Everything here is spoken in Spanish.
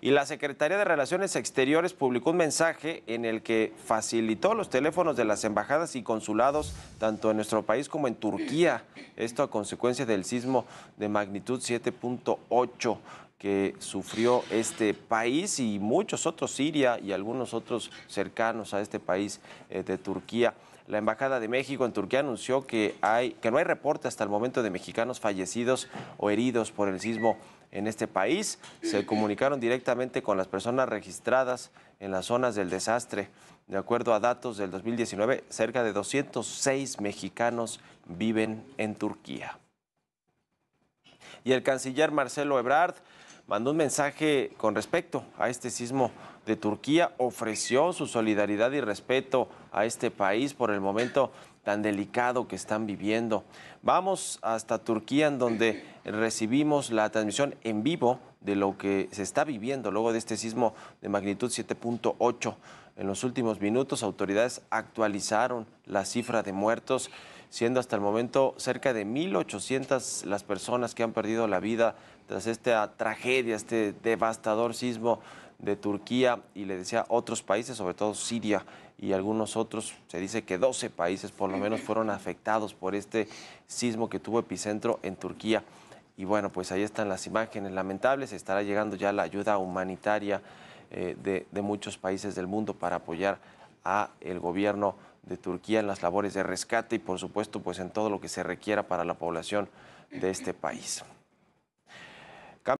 y la Secretaría de Relaciones Exteriores publicó un mensaje en el que facilitó los teléfonos de las embajadas y consulados tanto en nuestro país como en Turquía. Esto a consecuencia del sismo de magnitud 7.8 que sufrió este país y muchos otros, Siria y algunos otros cercanos a este país eh, de Turquía. La Embajada de México en Turquía anunció que, hay, que no hay reporte hasta el momento de mexicanos fallecidos o heridos por el sismo en este país. Se comunicaron directamente con las personas registradas en las zonas del desastre. De acuerdo a datos del 2019, cerca de 206 mexicanos viven en Turquía. Y el canciller Marcelo Ebrard mandó un mensaje con respecto a este sismo de Turquía, ofreció su solidaridad y respeto a este país por el momento tan delicado que están viviendo. Vamos hasta Turquía, en donde recibimos la transmisión en vivo de lo que se está viviendo luego de este sismo de magnitud 7.8. En los últimos minutos, autoridades actualizaron la cifra de muertos, siendo hasta el momento cerca de 1.800 las personas que han perdido la vida tras esta tragedia, este devastador sismo de Turquía y le decía otros países, sobre todo Siria y algunos otros, se dice que 12 países por lo menos fueron afectados por este sismo que tuvo epicentro en Turquía. Y bueno, pues ahí están las imágenes lamentables. Estará llegando ya la ayuda humanitaria eh, de, de, muchos países del mundo para apoyar al gobierno de Turquía en las labores de rescate y por supuesto pues en todo lo que se requiera para la población de este país.